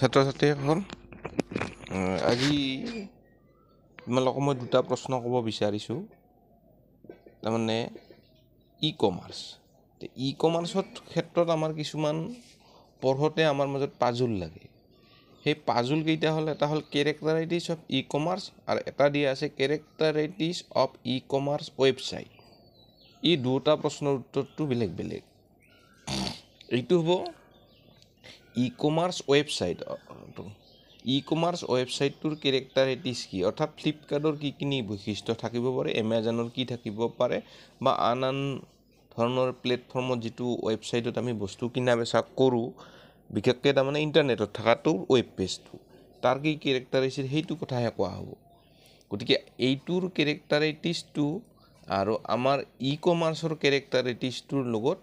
ছাত্ৰ ছাত্ৰীসকল আজি তোমালোকক মই দুটা প্ৰশ্ন ক'ব বিচাৰিছোঁ তাৰমানে ই কমাৰ্চ ই কমাৰ্চৰ ক্ষেত্ৰত আমাৰ কিছুমান পঢ়োঁতে আমাৰ মাজত পাজুল লাগে সেই পাজুলকেইটা হ'ল এটা হ'ল কেৰেক্টাৰাইটিছ অফ ই কমাৰ্চ আৰু এটা দিয়া আছে characteristics of e commerce website ই দুটা প্ৰশ্নৰ উত্তৰটো বেলেগ বেলেগ এইটো হ'ব e commerce website e commerce ৱেবছাইটটোৰ কেৰেক্টাৰিটিছ কি অৰ্থাৎ ফ্লিপকাৰ্টৰ কি কি বৈশিষ্ট্য থাকিব পাৰে এমেজনৰ কি থাকিব পাৰে বা আন আন ধৰণৰ প্লেটফৰ্মত যিটো ৱেবছাইটত আমি বস্তু কিনা বেচা কৰোঁ বিশেষকৈ তাৰমানে ইণ্টাৰনেটত থকাটো ৱেব পেজটো তাৰ কি কেৰেক্টাৰিছিল সেইটো কথাহে কোৱা হ'ব গতিকে এইটোৰ কেৰেক্টাৰিটিছটো আৰু আমাৰ ই কমাৰ্চৰ কেৰেক্টাৰিটিছটোৰ লগত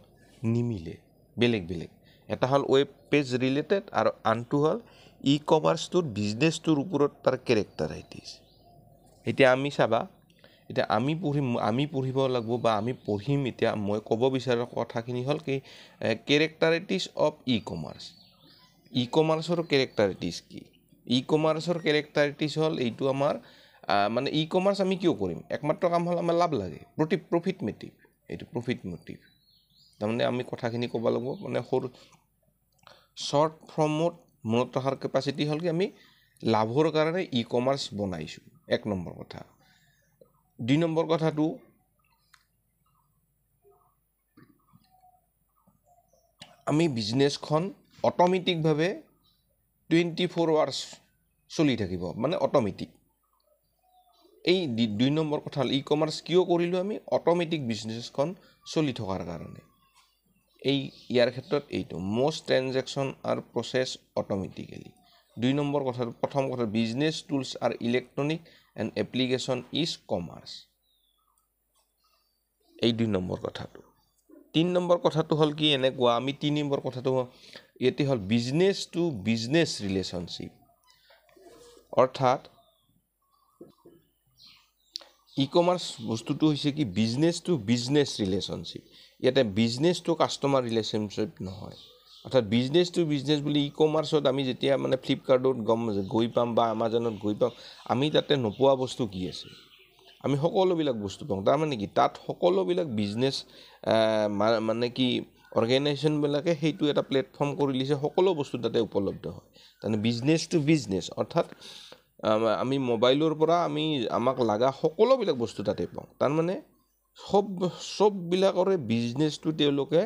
নিমিলে বেলেগ বেলেগ এটা হ'ল ৱেব পেজ ৰিলেটেড আৰু আনটো হ'ল ই কমাৰ্চটোৰ বিজনেছটোৰ ওপৰত তাৰ কেৰেক্টাৰাইটিজ এতিয়া আমি চাবা এতিয়া আমি পঢ়িম আমি পঢ়িব লাগিব বা আমি পঢ়িম এতিয়া মই ক'ব বিচৰা কথাখিনি হ'ল কি কেৰেক্টাৰাইটিজ অফ ই কমাৰ্চ ই কমাৰ্চৰ কেৰেক্টাৰাইটিজ কি ই কমাৰ্চৰ কেৰেক্টাৰাইটিজ হ'ল এইটো আমাৰ মানে ই কমাৰ্চ আমি কিয় কৰিম একমাত্ৰ কাম হ'ল আমাৰ লাভ লাগে প্ৰতি প্ৰফিট মেটিভ এইটো প্ৰফিট মেটিভ তাৰমানে আমি কথাখিনি ক'ব লাগিব মানে সৰু শ্বৰ্ট ফৰ্মত মনত ৰখাৰ কেপাচিটি হ'ল কি আমি লাভৰ কাৰণে ই কমাৰ্চ বনাইছোঁ এক নম্বৰ কথা দুই নম্বৰ কথাটো আমি বিজনেছখন অট'মেটিকভাৱে টুৱেণ্টি ফ'ৰ আৱাৰ্ছ চলি থাকিব মানে অট'মেটিক এই দুই নম্বৰ কথা হ'ল ই কমাৰ্চ কিয় কৰিলোঁ আমি অট'মেটিক বিজনেছখন চলি থকাৰ কাৰণে এই ইয়াৰ ক্ষেত্ৰত এইটো most transaction are process automatically দুই নম্বৰ কথাটো প্ৰথম কথা business tools are electronic and application is commerce এই দুই নম্বৰ কথাটো তিনি নম্বৰ কথাটো হ'ল কি এনেকুৱা আমি তিনি নম্বৰ কথাটো ইয়াতে হ'ল বিজনেছ টু বিজনেছ ৰিলেশ্যনশ্বিপ অৰ্থাৎ ই কমাৰ্চ বস্তুটো হৈছে কি বিজনেছ টু বিজনেছ ৰিলেশ্যনশ্বিপ ইয়াতে বিজনেছ টু কাষ্টমাৰ ৰিলেশ্যনশ্বিপ নহয় অৰ্থাৎ বিজনেছ টু বিজনেছ বুলি ই কমাৰ্চত আমি যেতিয়া মানে ফ্লিপকাৰ্টত গম গৈ পাম বা আমাজনত গৈ পাম আমি তাতে নোপোৱা বস্তু কি আছে আমি সকলোবিলাক বস্তু পাওঁ তাৰমানে কি তাত সকলোবিলাক বিজনেছ মানে কি অৰ্গেনাইজেশ্যনবিলাকে সেইটো এটা প্লেটফৰ্ম কৰি দিছে সকলো বস্তু তাতে উপলব্ধ হয় তাৰমানে বিজনেছ টু বিজনেছ অৰ্থাৎ আমি মোবাইলৰ পৰা আমি আমাক লগা সকলোবিলাক বস্তু তাতে পাওঁ তাৰমানে চব চববিলাকৰে বিজনেছটো তেওঁলোকে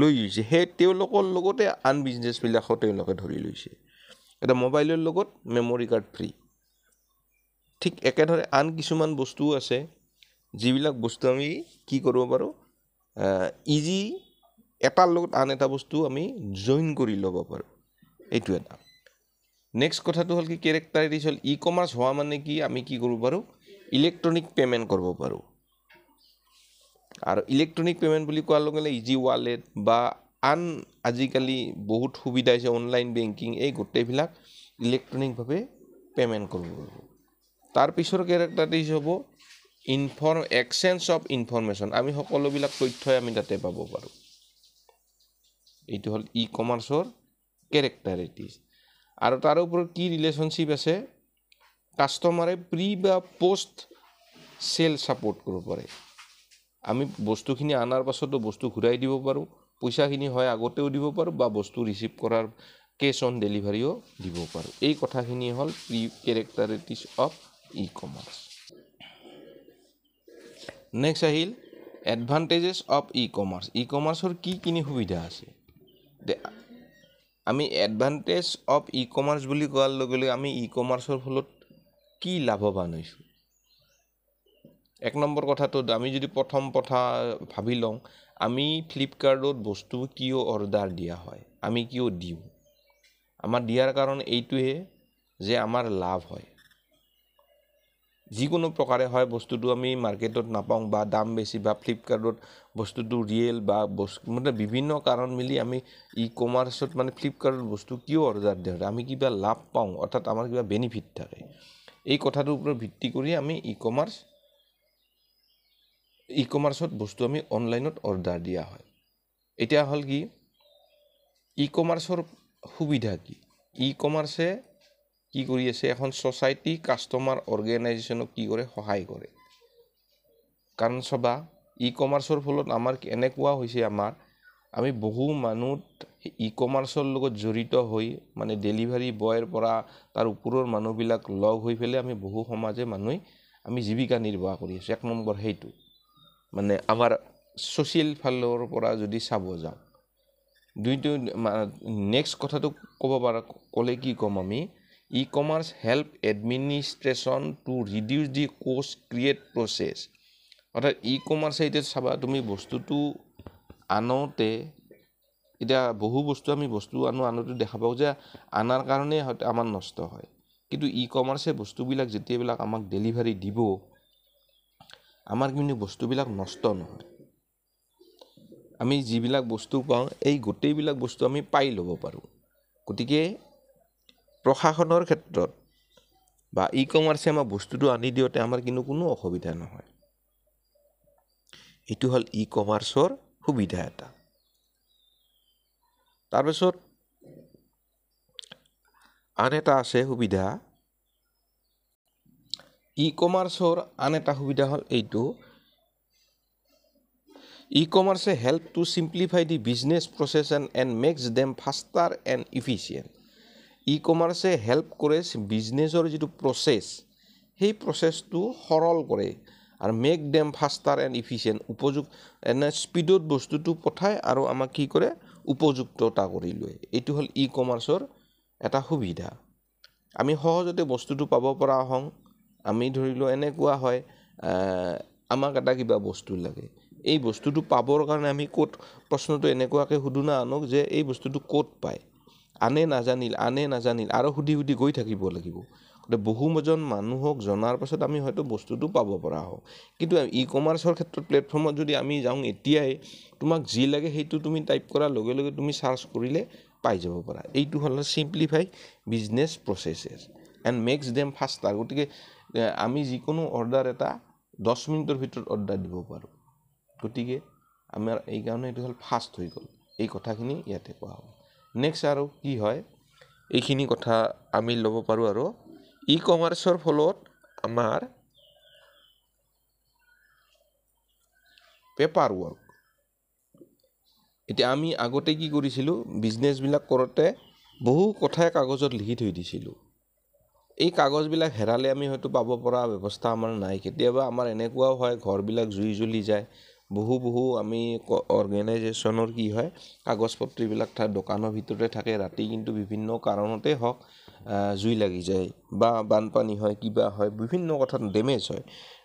লৈ গৈছে সেই তেওঁলোকৰ লগতে আন বিজনেছবিলাকো তেওঁলোকে ধৰি লৈছে এটা মোবাইলৰ লগত মেমৰি কাৰ্ড ফ্ৰী ঠিক একেদৰে আন কিছুমান বস্তুও আছে যিবিলাক বস্তু আমি কি কৰিব পাৰোঁ ইজি এটাৰ লগত আন এটা বস্তু আমি জইন কৰি ল'ব পাৰোঁ এইটো এটা নেক্সট কথাটো হ'ল কি কেৰেক্টাৰিটিছ হ'ল ই কমাৰ্চ হোৱা মানে কি আমি কি কৰিব পাৰোঁ ইলেক্ট্ৰনিক পে'মেণ্ট কৰিব পাৰোঁ আৰু ইলেক্ট্ৰনিক পে'মেণ্ট বুলি কোৱাৰ লগে লগে ইজি ৱালেট বা আন আজিকালি বহুত সুবিধা হৈছে অনলাইন বেংকিং এই গোটেইবিলাক ইলেক্ট্ৰনিকভাৱে পে'মেণ্ট কৰিব পাৰিব তাৰপিছৰ কেৰেক্টাৰটিজ হ'ব ইনফৰ্ম এক্সেঞ্জ অফ ইনফৰ্মেশ্যন আমি সকলোবিলাক তথ্যই আমি তাতে পাব পাৰোঁ এইটো হ'ল ই কমাৰ্চৰ কেৰেক্টাৰিটিজ আৰু তাৰ ওপৰত কি ৰিলেশ্যনশ্বিপ আছে কাষ্টমাৰে প্ৰি বা প'ষ্ট চেল ছাপৰ্ট কৰিব পাৰে আমি বস্তুখিনি অনাৰ পাছতো বস্তু ঘূৰাই দিব পাৰোঁ পইচাখিনি হয় আগতেও দিব পাৰোঁ বা বস্তু ৰিচিভ কৰাৰ কেছ অন ডেলিভাৰীও দিব পাৰোঁ এই কথাখিনি হ'ল pre characteristics of e commerce next আহিল এডভান্টেজেছ অফ ই কমাৰ্চ ই কমাৰ্চৰ কি কিনি সুবিধা আছে আমি এডভান্টেজ অফ ই কমাৰ্চ বুলি কোৱাৰ লগে লগে আমি ই কমাৰ্চৰ ফলত কি লাভৱান হৈছোঁ এক নম্বৰ কথাটো আমি যদি প্ৰথম কথা ভাবি লওঁ আমি ফ্লিপকাৰ্টত বস্তু কিয় অৰ্ডাৰ দিয়া হয় আমি কিয় দিওঁ আমাৰ দিয়াৰ কাৰণ এইটোহে যে আমাৰ লাভ হয় যিকোনো প্ৰকাৰে হয় বস্তুটো আমি মাৰ্কেটত নাপাওঁ বা দাম বেছি বা ফ্লিপকাৰ্টত বস্তুটো ৰিয়েল বা বস্তু মানে বিভিন্ন কাৰণ মিলি আমি ই কমাৰ্চত মানে ফ্লিপকাৰ্টত বস্তু কিয় অৰ্ডাৰ দিয়া হয় আমি কিবা লাভ পাওঁ অৰ্থাৎ আমাৰ কিবা বেনিফিট থাকে এই কথাটোৰ ওপৰত ভিত্তি কৰি আমি ই কমাৰ্চ ই কমাৰ্চত বস্তু আমি অনলাইনত অৰ্ডাৰ দিয়া হয় এতিয়া হ'ল কি ই কমাৰ্চৰ সুবিধা কি ই কমাৰ্চে কি কৰি আছে এখন ছ'চাইটি কাষ্টমাৰ অৰ্গেনাইজেশ্যনক কি কৰে সহায় কৰে কাৰণ চবা ই কমাৰ্চৰ ফলত আমাৰ এনেকুৱা হৈছে আমাৰ আমি বহু মানুহ ই কমাৰ্চৰ লগত জড়িত হৈ মানে ডেলিভাৰী বয়ৰ পৰা তাৰ ওপৰৰ মানুহবিলাক লগ হৈ পেলাই আমি বহু সমাজে মানুহে আমি জীৱিকা নিৰ্বাহ কৰি আছোঁ এক নম্বৰ সেইটো মানে আমাৰ ছ'চিয়েল ফালৰ পৰা যদি চাব যাওঁ দুইটো নেক্সট কথাটো ক'ব পাৰ ক'লে কি ক'ম আমি e commerce help administration to reduce the cost create process অৰ্থাৎ ই কমাৰ্চে এতিয়া চাবা তুমি বস্তুটো আনোতে এতিয়া বহু বস্তু আমি বস্তু আনো আনোতে দেখা পাওঁ যে আনাৰ কাৰণেই আমাৰ নষ্ট হয় কিন্তু ই কমাৰ্চে বস্তুবিলাক যেতিয়াবিলাক আমাক ডেলিভাৰী দিব আমাৰ কিন্তু বস্তুবিলাক নষ্ট নহয় আমি যিবিলাক বস্তু পাওঁ এই গোটেইবিলাক বস্তু আমি পাই ল'ব পাৰোঁ গতিকে প্ৰশাসনৰ ক্ষেত্ৰত বা ই কমাৰ্চে আমাক বস্তুটো আনি দিওঁতে আমাৰ কিন্তু কোনো অসুবিধা নহয় এইটো হ'ল ই কমাৰ্চৰ সুবিধা এটা তাৰপিছত আন এটা আছে সুবিধা ই কমাৰ্চৰ আন এটা সুবিধা হ'ল এইটো ই কমাৰ্চে help to simplify the business process and and makes them faster and efficient e কমাৰ্চে হেল্প কৰে বিজনেছৰ যিটো প্ৰচেছ সেই প্ৰচেছটো সৰল কৰে আৰু make them faster and efficient উপযুক্ত এনে স্পীডত বস্তুটো পঠায় আৰু আমাক কি কৰে উপযুক্ততা কৰি লয় এইটো হ'ল ই কমাৰ্চৰ এটা সুবিধা আমি সহজতে বস্তুটো পাব পৰা হওঁ আমি ধৰি লওঁ এনেকুৱা হয় আমাক এটা কিবা বস্তু লাগে এই বস্তুটো পাবৰ কাৰণে আমি ক'ত প্ৰশ্নটো এনেকুৱাকৈ সুধোঁ না আনক যে এই বস্তুটো ক'ত পায় আনে নাজানিল আনে নাজানিল আৰু সুধি সুধি গৈ থাকিব লাগিব গতিকে বহুজন মানুহক জনাৰ পাছত আমি হয়তো বস্তুটো পাব পৰা হওঁ কিন্তু ই কমাৰ্চৰ ক্ষেত্ৰত প্লেটফৰ্মত যদি আমি যাওঁ এতিয়াই তোমাক যি লাগে সেইটো তুমি টাইপ কৰাৰ লগে লগে তুমি চাৰ্চ কৰিলে পাই যাব পাৰা এইটো হ'ল simplify business processes and makes them faster গতিকে আমি যিকোনো অৰ্ডাৰ এটা দহ মিনিটৰ ভিতৰত অৰ্ডাৰ দিব পাৰোঁ গতিকে আমাৰ এইকাৰণে এইটো হ'ল ফাষ্ট হৈ গ'ল এই কথাখিনি ইয়াতে কোৱা হ'ল নেক্সট আৰু কি হয় এইখিনি কথা আমি ল'ব পাৰোঁ আৰু ই কমাৰ্চৰ ফলত আমাৰ পেপাৰ ৱৰ্ক এতিয়া আমি আগতে কি কৰিছিলোঁ বিজনেছবিলাক কৰোঁতে বহু কথাই কাগজত লিখি থৈ দিছিলোঁ এই কাগজবিলাক হেৰালে আমি হয়তো পাব পৰা ব্যৱস্থা আমাৰ নাই কেতিয়াবা আমাৰ এনেকুৱাও হয় ঘৰবিলাক জুই জ্বলি যায় বহু বহু আমি অৰ্গেনাইজেশ্যনৰ কি হয় কাগজ পত্ৰবিলাক থাকে দোকানৰ ভিতৰতে থাকে ৰাতি কিন্তু বিভিন্ন কাৰণতে হওক জুই লাগি যায় বা বানপানী হয় কিবা হয় বিভিন্ন কথাত ডেমেজ হয়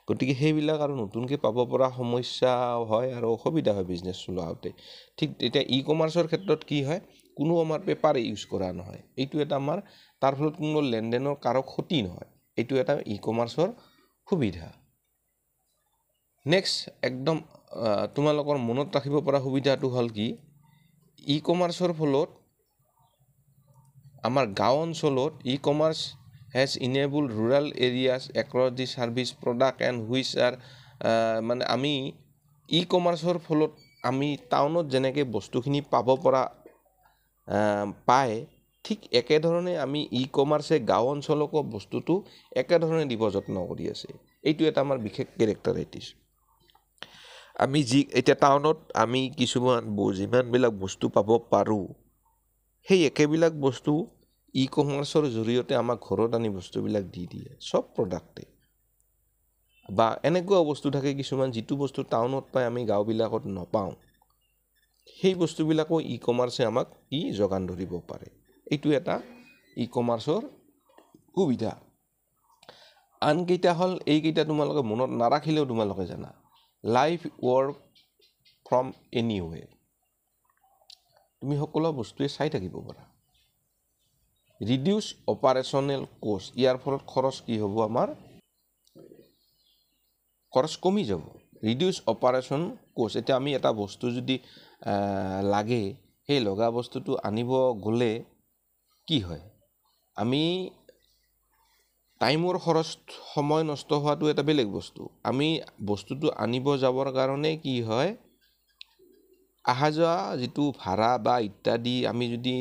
গতিকে সেইবিলাক আৰু নতুনকৈ পাব পৰা সমস্যা হয় আৰু অসুবিধা হয় বিজনেছ চলাওঁতে ঠিক এতিয়া ই কমাৰ্চৰ ক্ষেত্ৰত কি হয় কোনো আমাৰ পেপাৰ ইউজ কৰা নহয় এইটো এটা আমাৰ তাৰ ফলত কোনো লেনদেনৰ কাৰো ক্ষতি নহয় এইটো এটা ই কমাৰ্চৰ সুবিধা নেক্সট একদম তোমালোকৰ মনত ৰাখিব পৰা সুবিধাটো হ'ল কি ই কমাৰ্চৰ ফলত আমাৰ গাঁও অঞ্চলত e commerce has enable rural areas across the service product and which are মানে আমি ই কমাৰ্চৰ ফলত আমি টাউনত যেনেকৈ বস্তুখিনি পাব পৰা পায় ঠিক একেধৰণে আমি ই কমাৰ্চে গাঁও অঞ্চলকো বস্তুটো একেধৰণে দিব যত্ন কৰি আছে এইটো এটা আমাৰ বিশেষ কেৰেক্টাৰাইটিছ আমি যি এতিয়া টাউনত আমি কিছুমান যিমানবিলাক বস্তু পাব পাৰোঁ সেই একেবিলাক বস্তু ই কমাৰ্চৰ জৰিয়তে আমাক ঘৰত আনি বস্তুবিলাক দি দিয়ে চব প্ৰডাক্টে বা এনেকুৱা বস্তু থাকে কিছুমান যিটো বস্তু টাউনত পায় আমি গাঁওবিলাকত নাপাওঁ সেই বস্তুবিলাকো ই কমাৰ্চে আমাক ই যোগান ধৰিব পাৰে এইটো এটা ই কমাৰ্চৰ সুবিধা আনকেইটা হ'ল এইকেইটা তোমালোকে মনত নাৰাখিলেও তোমালোকে জানা life work from anywhere তুমি সকলো বস্তুৱে চাই থাকিব পাৰা ৰিডিউচ অপাৰেশ্যনেল ক'ষ্ট ইয়াৰ ফলত খৰচ কি হ'ব আমাৰ খৰচ কমি যাব ৰিডিউচ অপাৰেশ্যন ক'ষ্ট এতিয়া আমি এটা বস্তু যদি লাগে সেই লগা বস্তুটো আনিব গ'লে কি হয় আমি টাইমৰ খৰচ সময় নষ্ট হোৱাটো এটা বেলেগ বস্তু আমি বস্তুটো আনিব যাবৰ কাৰণে কি হয় অহা যোৱা যিটো ভাড়া বা ইত্যাদি আমি যদি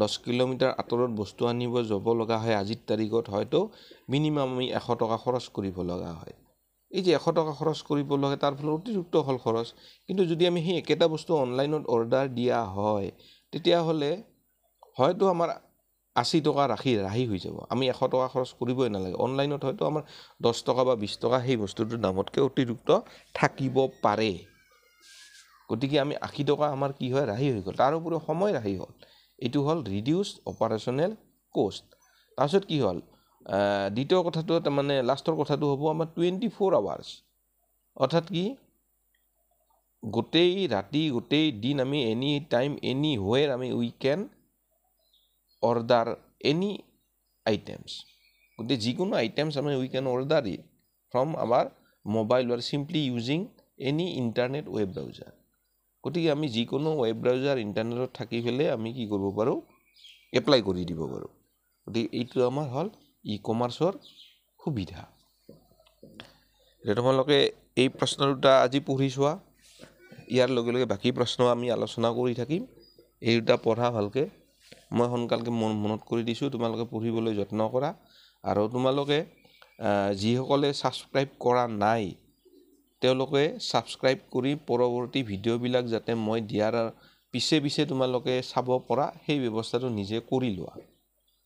দহ কিলোমিটাৰ আঁতৰত বস্তু আনিব যাব লগা হয় আজিৰ তাৰিখত হয়তো মিনিমাম আমি এশ টকা খৰচ কৰিব লগা হয় এই যে এশ টকা খৰচ কৰিব লাগে তাৰ ফলত অতিৰিক্ত হ'ল খৰচ কিন্তু যদি আমি সেই একেটা বস্তু অনলাইনত অৰ্ডাৰ দিয়া হয় তেতিয়াহ'লে হয়তো আমাৰ আশী টকা ৰাখি ৰাহি হৈ যাব আমি এশ টকা খৰচ কৰিবই নালাগে অনলাইনত হয়তো আমাৰ দহ টকা বা বিছ টকা সেই বস্তুটোৰ দামতকৈ অতিৰিক্ত থাকিব পাৰে গতিকে আমি আশী টকা আমাৰ কি হয় ৰাহি হৈ গ'ল তাৰ উপৰিও সময় ৰাহি হ'ল এইটো হ'ল ৰিডিউচ অপাৰেশ্যনেল ক'ষ্ট তাৰপিছত কি হ'ল দ্বিতীয় কথাটো তাৰমানে লাষ্টৰ কথাটো হ'ব আমাৰ টুৱেণ্টি ফ'ৰ আৱাৰ্ছ অৰ্থাৎ কি গোটেই ৰাতি গোটেই দিন আমি এনি টাইম এনি ৱেৰ আমি we can order any items গোটেই যিকোনো আইটেমছ আমি we can order it from আমাৰ মোবাইল আৰু simply using any internet web browser গতিকে আমি যিকোনো ৱেব ব্ৰাউজাৰ ইণ্টাৰনেটত থাকি পেলাই আমি কি কৰিব পাৰোঁ এপ্লাই কৰি দিব পাৰোঁ গতিকে এইটো আমাৰ হ'ল ই কমাৰ্চৰ সুবিধা এতিয়া তোমালোকে এই প্ৰশ্ন দুটা আজি পঢ়ি চোৱা ইয়াৰ লগে লগে বাকী প্ৰশ্ন আমি আলোচনা কৰি থাকিম এই দুটা পঢ়া ভালকৈ মই সোনকালকৈ মন মনত কৰি দিছোঁ তোমালোকে পঢ়িবলৈ যত্ন কৰা আৰু তোমালোকে যিসকলে ছাবস্ক্ৰাইব কৰা নাই তেওঁলোকে ছাবস্ক্ৰাইব কৰি পৰৱৰ্তী ভিডিঅ'বিলাক যাতে মই দিয়াৰ পিছে পিছে তোমালোকে চাব পৰা সেই ব্যৱস্থাটো নিজে কৰি লোৱা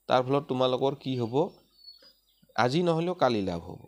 তাৰ ফলত তোমালোকৰ কি হ'ব আজি নহ'লেও কালি লাভ হ'ব